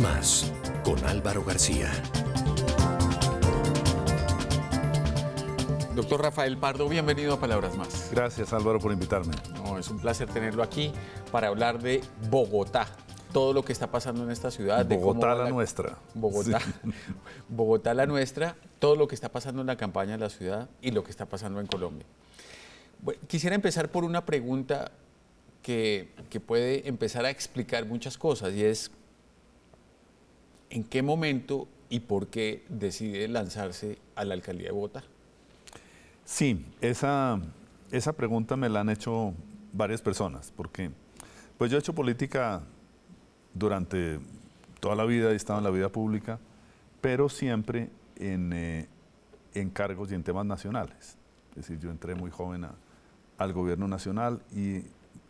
Más con Álvaro García. Doctor Rafael Pardo, bienvenido a Palabras Más. Gracias Álvaro por invitarme. es un placer tenerlo aquí para hablar de Bogotá, todo lo que está pasando en esta ciudad. Bogotá la, nuestra. Bogotá, Bogotá la nuestra, todo lo que está pasando en la campaña de la ciudad y lo que está pasando en Colombia. quisiera empezar por una pregunta que, que, puede empezar a explicar muchas cosas y es ¿En qué momento y por qué decide lanzarse a la alcaldía de Bogotá? Sí, esa, esa pregunta me la han hecho varias personas, porque pues yo he hecho política durante toda la vida, he estado en la vida pública, pero siempre en, eh, cargos y en temas nacionales. Es decir, yo entré muy joven al gobierno nacional y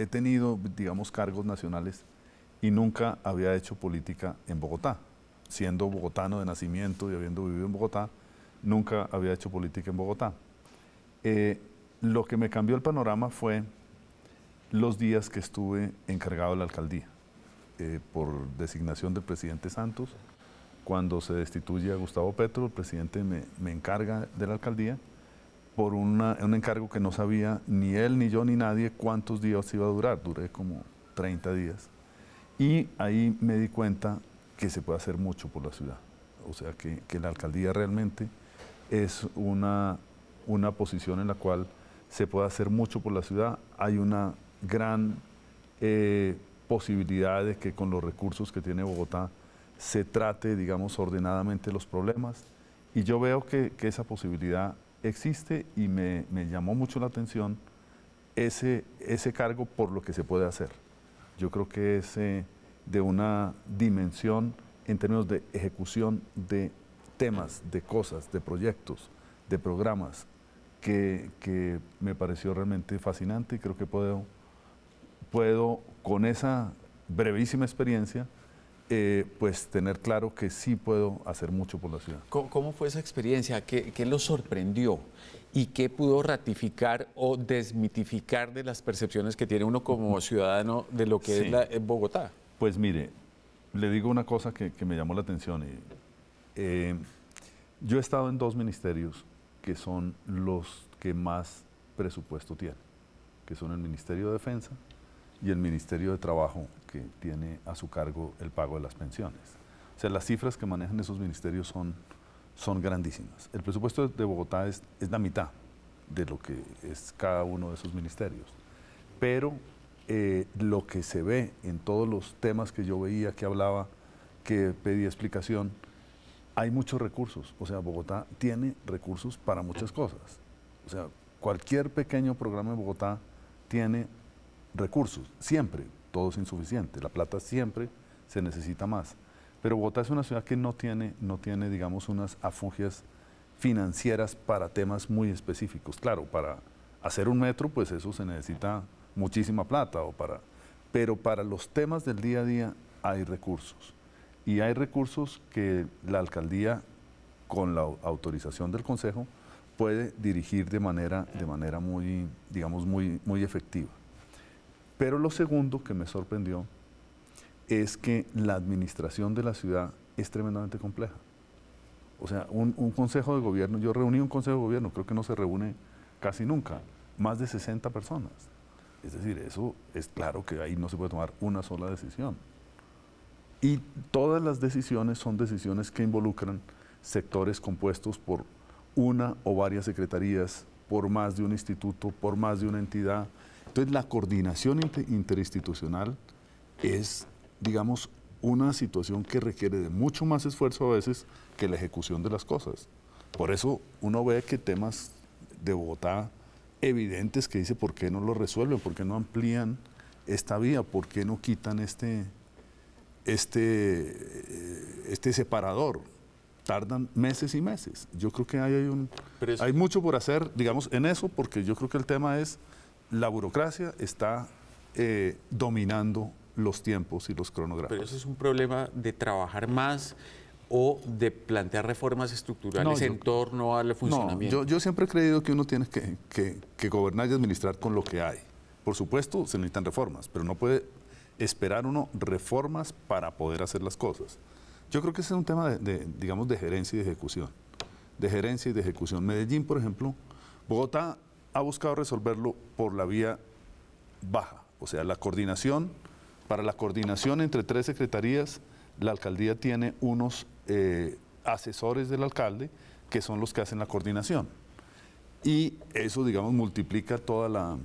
he tenido, digamos, cargos nacionales y nunca había hecho política en Bogotá siendo bogotano de nacimiento y habiendo vivido en Bogotá, nunca había hecho política en Bogotá. Eh, lo que me cambió el panorama fue los días que estuve encargado de la alcaldía, eh, por designación del presidente Santos. Cuando se destituye a Gustavo Petro, el presidente me, encarga de la alcaldía por un encargo que no sabía ni él, ni yo, ni nadie cuántos días iba a durar. Duré como 30 días. Y ahí me di cuenta que se puede hacer mucho por la ciudad. O sea, que, que la alcaldía realmente es una, una posición en la cual se puede hacer mucho por la ciudad. Hay una gran eh, posibilidad de que con los recursos que tiene Bogotá se trate, digamos, ordenadamente los problemas. Y yo veo que, que esa posibilidad existe y me, me, llamó mucho la atención ese, ese cargo por lo que se puede hacer. Yo creo que ese de una dimensión en términos de ejecución de temas, de cosas, de proyectos, de programas, que, me pareció realmente fascinante y creo que puedo, puedo con esa brevísima experiencia, eh, pues tener claro que sí puedo hacer mucho por la ciudad. ¿Cómo, fue esa experiencia? ¿Qué, lo sorprendió? ¿Y qué pudo ratificar o desmitificar de las percepciones que tiene uno como ciudadano de lo que es eh, Bogotá? Pues mire, le digo una cosa que, me llamó la atención. Eh, yo he estado en dos ministerios que son los que más presupuesto tienen, que son el Ministerio de Defensa y el Ministerio de Trabajo, que tiene a su cargo el pago de las pensiones. O sea, las cifras que manejan esos ministerios son, son grandísimas. El presupuesto de Bogotá es, es la mitad de lo que es cada uno de esos ministerios, pero eh, lo que se ve en todos los temas que yo veía, que hablaba, que pedía explicación, hay muchos recursos. O sea, Bogotá tiene recursos para muchas cosas. O sea, cualquier pequeño programa en Bogotá tiene recursos, siempre, todo es insuficiente. La plata siempre se necesita más. Pero Bogotá es una ciudad que no tiene, no tiene digamos, unas afugias financieras para temas muy específicos. Claro, para hacer un metro, pues eso se necesita muchísima plata, o para, pero para los temas del día a día hay recursos. Y hay recursos que la alcaldía, con la autorización del Consejo, puede dirigir de manera, de manera muy, digamos, muy, muy efectiva. Pero lo segundo que me sorprendió es que la administración de la ciudad es tremendamente compleja. O sea, un, un, consejo de gobierno, yo reuní un consejo de gobierno, creo que no se reúne casi nunca, más de 60 personas. Es decir, eso es claro que ahí no se puede tomar una sola decisión. Y todas las decisiones son decisiones que involucran sectores compuestos por una o varias secretarías, por más de un instituto, por más de una entidad. Entonces la coordinación interinstitucional es, digamos, una situación que requiere de mucho más esfuerzo a veces que la ejecución de las cosas. Por eso uno ve que temas de Bogotá evidentes que dice por qué no lo resuelven, por qué no amplían esta vía, por qué no quitan este, este, eh, este separador. Tardan meses y meses. Yo creo que hay, un, hay mucho por hacer, digamos, en eso, porque yo creo que el tema es la burocracia está eh, dominando los tiempos y los cronogramas. Pero eso es un problema de trabajar más, o de plantear reformas estructurales en torno al funcionamiento? yo, siempre he creído que uno tiene que, gobernar y administrar con lo que hay. Por supuesto, se necesitan reformas, pero no puede esperar uno reformas para poder hacer las cosas. Yo creo que ese es un tema de, de, digamos, de gerencia y de ejecución. De gerencia y de ejecución. Medellín, por ejemplo, Bogotá ha buscado resolverlo por la vía baja, o sea, la coordinación, para la coordinación entre tres secretarías, la alcaldía tiene unos eh, asesores del alcalde, que son los que hacen la coordinación. Y eso, digamos, multiplica toda la,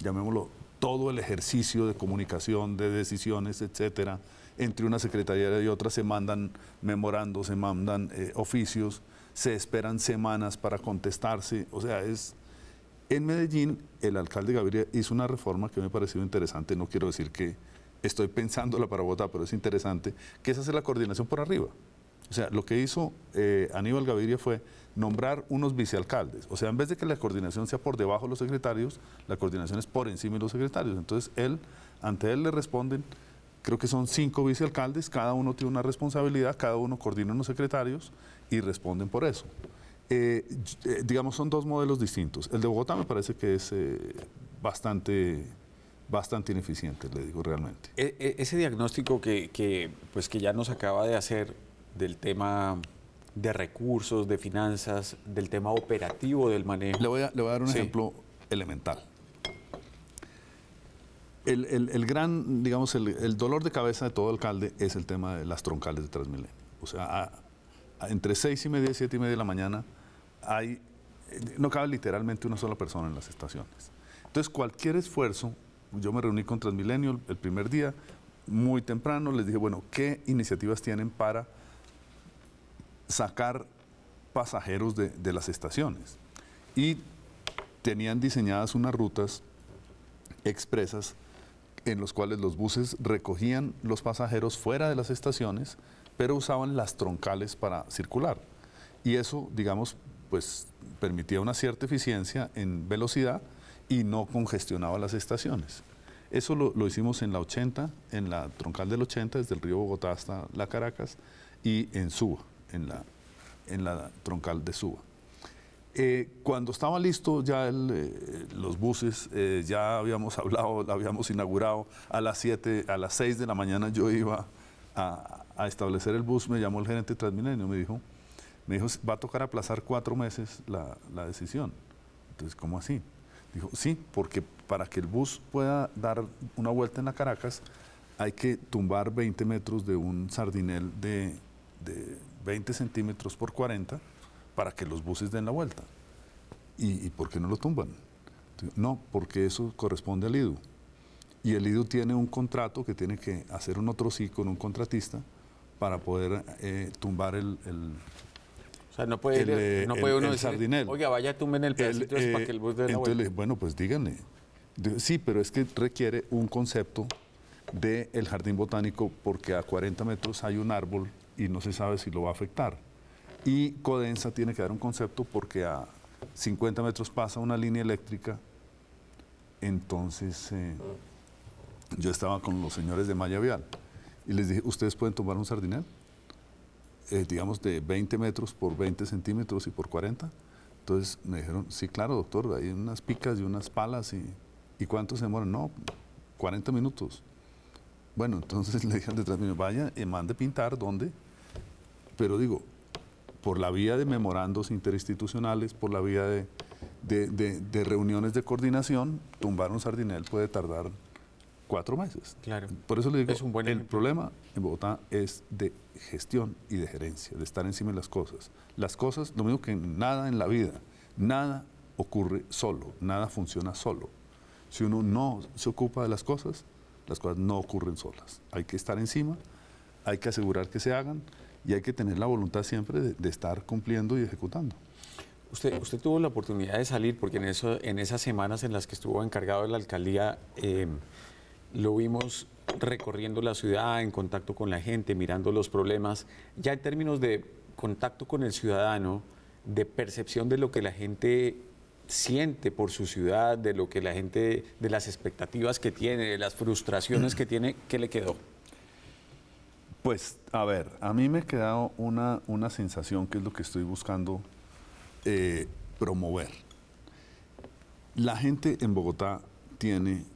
llamémoslo, todo el ejercicio de comunicación, de decisiones, etcétera, entre una secretaría y otra se mandan memorandos, se mandan eh, oficios, se esperan semanas para contestarse, o sea, es... En Medellín, el alcalde Gabriel hizo una reforma que me ha parecido interesante, no quiero decir que estoy pensándola para votar, pero es interesante, que es hacer la coordinación por arriba. O sea, lo que hizo eh, Aníbal Gaviria fue nombrar unos vicealcaldes. O sea, en vez de que la coordinación sea por debajo de los secretarios, la coordinación es por encima de los secretarios. Entonces, él, ante él le responden, creo que son cinco vicealcaldes, cada uno tiene una responsabilidad, cada uno coordina unos secretarios y responden por eso. Eh, eh, digamos, son dos modelos distintos. El de Bogotá me parece que es bastante bastante ineficiente, le digo realmente. E, e, ese diagnóstico pues que ya nos acaba de hacer del tema de recursos, de finanzas, del tema operativo del manejo. Le voy a, dar un ejemplo elemental. El, gran, digamos, el, dolor de cabeza de todo alcalde es el tema de las troncales de Transmilenio. O sea, entre seis y media y siete y media de la mañana hay, eh, no cabe literalmente una sola persona en las estaciones. Entonces, cualquier esfuerzo, yo me reuní con Transmilenio el primer día, muy temprano, les dije, bueno, ¿qué iniciativas tienen para sacar pasajeros de, las estaciones. Y tenían diseñadas unas rutas expresas en los cuales los buses recogían los pasajeros fuera de las estaciones, pero usaban las troncales para circular. Y eso, digamos, pues permitía una cierta eficiencia en velocidad y no congestionaba las estaciones. Eso lo, lo hicimos en la 80, en la troncal del 80, desde el río Bogotá hasta la Caracas y en Suba en la, en la troncal de Suba. Eh, cuando estaba listo ya eh, los buses, eh, ya habíamos hablado, habíamos inaugurado, a las 7, a las 6 de la mañana yo iba a, establecer el bus, me llamó el gerente Transmilenio, me dijo, me dijo, va a tocar aplazar cuatro meses la, la decisión. Entonces, ¿cómo así? Dijo, sí, porque para que el bus pueda dar una vuelta en la Caracas, hay que tumbar 20 metros de un sardinel de 20 centímetros por 40 para que los buses den la vuelta. ¿Y, por qué no lo tumban? No, porque eso corresponde al IDU. Y el IDU tiene un contrato que tiene que hacer un otro sí con un contratista para poder eh, tumbar el, O sea, no puede, eh, uno oiga, vaya, tumben el pedacito para eh, que el bus dé la entonces, vuelta. Bueno, pues díganle. Sí, pero es que requiere un concepto del jardín botánico porque a 40 metros hay un árbol y no se sabe si lo va a afectar. Y Codensa tiene que dar un concepto porque a 50 metros pasa una línea eléctrica. Entonces eh, yo estaba con los señores de Maya Vial y les dije, ¿ustedes pueden tomar un sardinel? Eh, digamos de 20 metros por 20 centímetros y por 40. Entonces me dijeron, sí, claro, doctor, hay unas picas y unas palas y, cuánto se demoran? No, 40 minutos. Bueno, entonces le dijeron detrás vaya, eh, mande pintar, ¿dónde? pero digo, por la vía de memorandos interinstitucionales, por la vía de, reuniones de coordinación, tumbar un sardinel puede tardar cuatro meses. Claro. Por eso le digo, es un buen el problema en Bogotá es de gestión y de gerencia, de estar encima de las cosas. Las cosas, lo mismo que nada en la vida, nada ocurre solo, nada funciona solo. Si uno no se ocupa de las cosas, las cosas no ocurren solas. Hay que estar encima, hay que asegurar que se hagan, y hay que tener la voluntad siempre de, estar cumpliendo y ejecutando. Usted, usted, tuvo la oportunidad de salir, porque en, en esas semanas en las que estuvo encargado de la alcaldía, eh, lo vimos recorriendo la ciudad, en contacto con la gente, mirando los problemas. Ya en términos de contacto con el ciudadano, de percepción de lo que la gente siente por su ciudad, de lo que la gente, de las expectativas que tiene, de las frustraciones que tiene, ¿qué le quedó? Pues, a ver, a mí me ha quedado una, sensación que es lo que estoy buscando eh, promover. La gente en Bogotá tiene,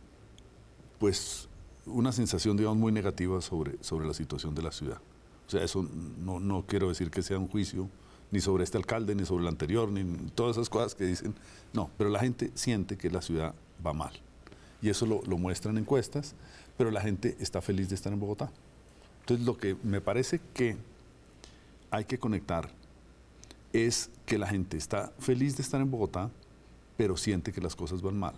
pues, una sensación, digamos, muy negativa sobre, sobre la situación de la ciudad. O sea, eso no, quiero decir que sea un juicio ni sobre este alcalde, ni sobre el anterior, ni todas esas cosas que dicen. No, pero la gente siente que la ciudad va mal. Y eso lo, lo muestran encuestas, pero la gente está feliz de estar en Bogotá. Entonces, lo que me parece que hay que conectar es que la gente está feliz de estar en Bogotá, pero siente que las cosas van mal.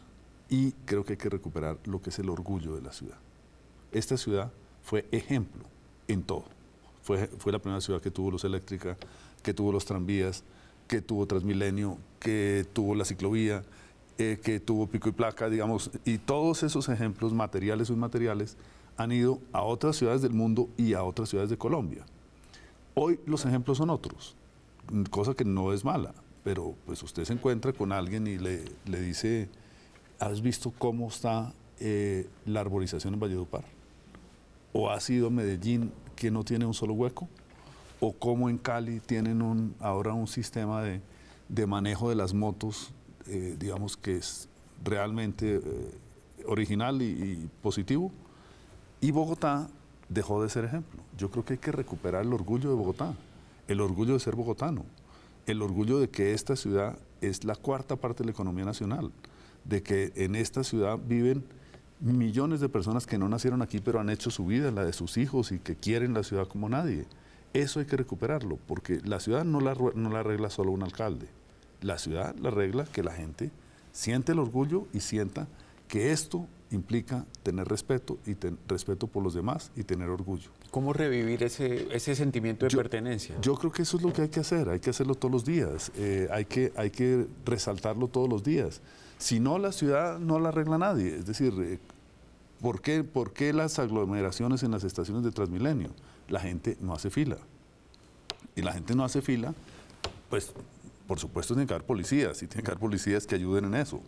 Y creo que hay que recuperar lo que es el orgullo de la ciudad. Esta ciudad fue ejemplo en todo. Fue, fue la primera ciudad que tuvo luz eléctrica, que tuvo los tranvías, que tuvo Transmilenio, que tuvo la ciclovía, eh, que tuvo pico y placa, digamos, y todos esos ejemplos materiales o inmateriales han ido a otras ciudades del mundo y a otras ciudades de Colombia. Hoy los ejemplos son otros, cosa que no es mala, pero pues usted se encuentra con alguien y le, dice, ¿has visto cómo está eh, la arborización en Valledupar? ¿O ha sido Medellín que no tiene un solo hueco? ¿O cómo en Cali tienen ahora un sistema de, manejo de las motos, eh, digamos que es realmente eh, original y positivo? Y Bogotá dejó de ser ejemplo. Yo creo que hay que recuperar el orgullo de Bogotá, el orgullo de ser bogotano, el orgullo de que esta ciudad es la cuarta parte de la economía nacional, de que en esta ciudad viven millones de personas que no nacieron aquí pero han hecho su vida, la de sus hijos y que quieren la ciudad como nadie. Eso hay que recuperarlo, porque la ciudad no la, no la arregla solo un alcalde. La ciudad la arregla que la gente siente el orgullo y sienta que esto implica tener respeto y respeto por los demás y tener orgullo. ¿Cómo revivir ese, ese sentimiento de pertenencia? Yo creo que eso es lo que hay que hacer, hay que hacerlo todos los días, eh, hay, que, hay que resaltarlo todos los días. Si no, la ciudad no la arregla nadie. Es decir, eh, ¿por, qué, ¿por qué las aglomeraciones en las estaciones de Transmilenio? La gente no hace fila. Y la gente no hace fila, pues por supuesto tiene que haber policías y tiene que haber policías que ayuden en eso.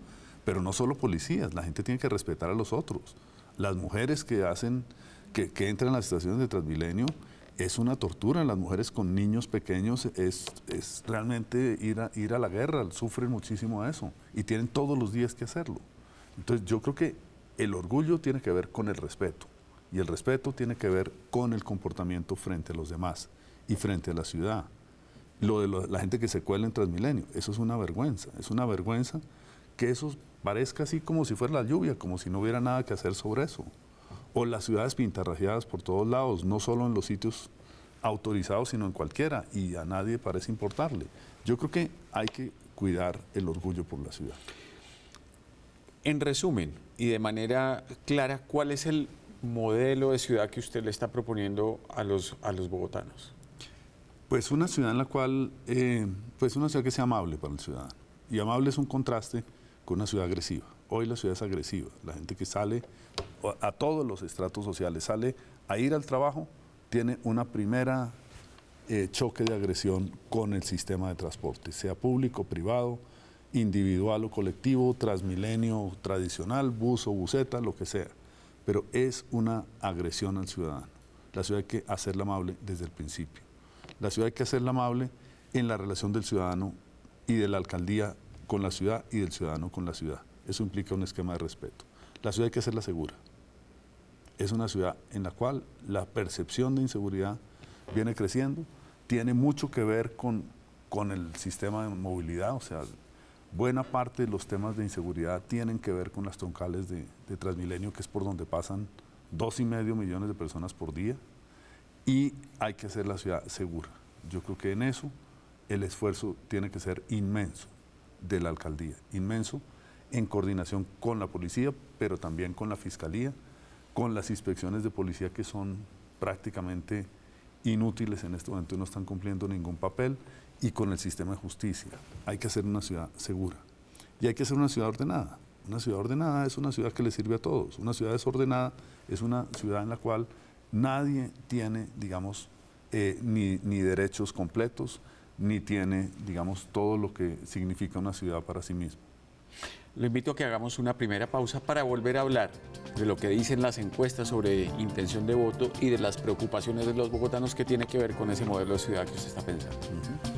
Pero no solo policías, la gente tiene que respetar a los otros. Las mujeres que hacen, que, entran a las estaciones de Transmilenio, es una tortura. Las mujeres con niños pequeños es, es realmente ir a, ir a la guerra, sufren muchísimo eso y tienen todos los días que hacerlo. Entonces yo creo que el orgullo tiene que ver con el respeto y el respeto tiene que ver con el comportamiento frente a los demás y frente a la ciudad. Lo de la gente que se cuela en Transmilenio, eso es una vergüenza, es una vergüenza que esos parezca así como si fuera la lluvia, como si no hubiera nada que hacer sobre eso. O las ciudades pintarrajeadas por todos lados, no solo en los sitios autorizados, sino en cualquiera, y a nadie parece importarle. Yo creo que hay que cuidar el orgullo por la ciudad. En resumen y de manera clara, ¿cuál es el modelo de ciudad que usted le está proponiendo a los, a los bogotanos? Pues una ciudad en la cual, eh, pues una ciudad que sea amable para el ciudadano. Y amable es un contraste con una ciudad agresiva. Hoy la ciudad es agresiva. La gente que sale a todos los estratos sociales, sale a ir al trabajo, tiene una primera eh, choque de agresión con el sistema de transporte, sea público, privado, individual o colectivo, transmilenio, tradicional, bus o buseta, lo que sea. Pero es una agresión al ciudadano. La ciudad hay que hacerla amable desde el principio. La ciudad hay que hacerla amable en la relación del ciudadano y de la alcaldía con la ciudad y del ciudadano con la ciudad. Eso implica un esquema de respeto. La ciudad hay que hacerla segura. Es una ciudad en la cual la percepción de inseguridad viene creciendo, tiene mucho que ver con, con el sistema de movilidad, o sea, buena parte de los temas de inseguridad tienen que ver con las troncales de Transmilenio, que es por donde pasan dos y medio millones de personas por día, y hay que hacer la ciudad segura. Yo creo que en eso el esfuerzo tiene que ser inmenso de la alcaldía, inmenso, en coordinación con la policía, pero también con la fiscalía, con las inspecciones de policía que son prácticamente inútiles en este momento, no están cumpliendo ningún papel, y con el sistema de justicia. Hay que hacer una ciudad segura y hay que hacer una ciudad ordenada. Una ciudad ordenada es una ciudad que le sirve a todos. Una ciudad desordenada es una ciudad en la cual nadie tiene, digamos, eh, ni derechos completos, ni tiene, digamos, todo lo que significa una ciudad para sí mismo. Lo invito a que hagamos una primera pausa para volver a hablar de lo que dicen las encuestas sobre intención de voto y de las preocupaciones de los bogotanos que tiene que ver con ese modelo de ciudad que usted está pensando.